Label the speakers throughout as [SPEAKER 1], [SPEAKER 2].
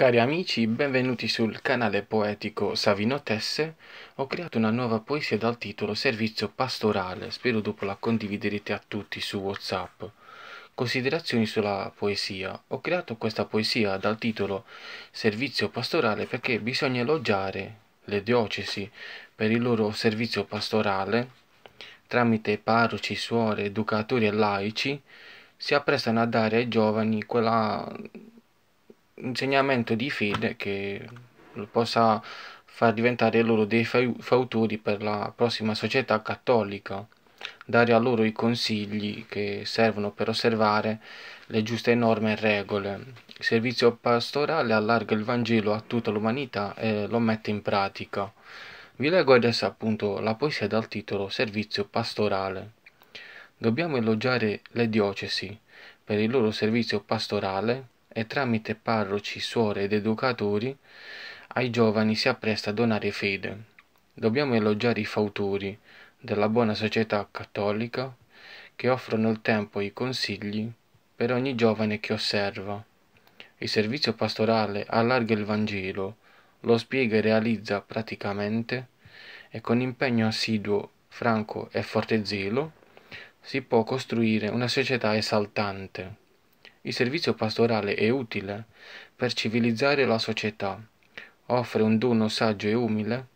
[SPEAKER 1] Cari amici, benvenuti sul canale poetico Savino Tesse. Ho creato una nuova poesia dal titolo Servizio pastorale, spero dopo la condividerete a tutti su WhatsApp. Considerazioni sulla poesia. Ho creato questa poesia dal titolo Servizio pastorale perché bisogna elogiare le diocesi per il loro servizio pastorale tramite parroci, suore, educatori e laici si apprestano a dare ai giovani quella insegnamento di fede che lo possa far diventare loro dei fautori per la prossima società cattolica, dare a loro i consigli che servono per osservare le giuste norme e regole. Il servizio pastorale allarga il Vangelo a tutta l'umanità e lo mette in pratica. Vi leggo adesso appunto la poesia dal titolo Servizio pastorale. Dobbiamo elogiare le diocesi per il loro servizio pastorale e tramite parroci, suore ed educatori ai giovani si appresta a donare fede. Dobbiamo elogiare i fautori della buona società cattolica che offrono il tempo e i consigli per ogni giovane che osserva. Il servizio pastorale allarga il Vangelo, lo spiega e realizza praticamente e con impegno assiduo, franco e forte zelo si può costruire una società esaltante. Il servizio pastorale è utile per civilizzare la società, offre un dono saggio e umile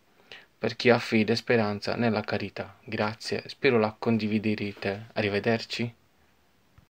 [SPEAKER 1] per chi ha fede e speranza nella carità. Grazie, spero la condividerete. Arrivederci.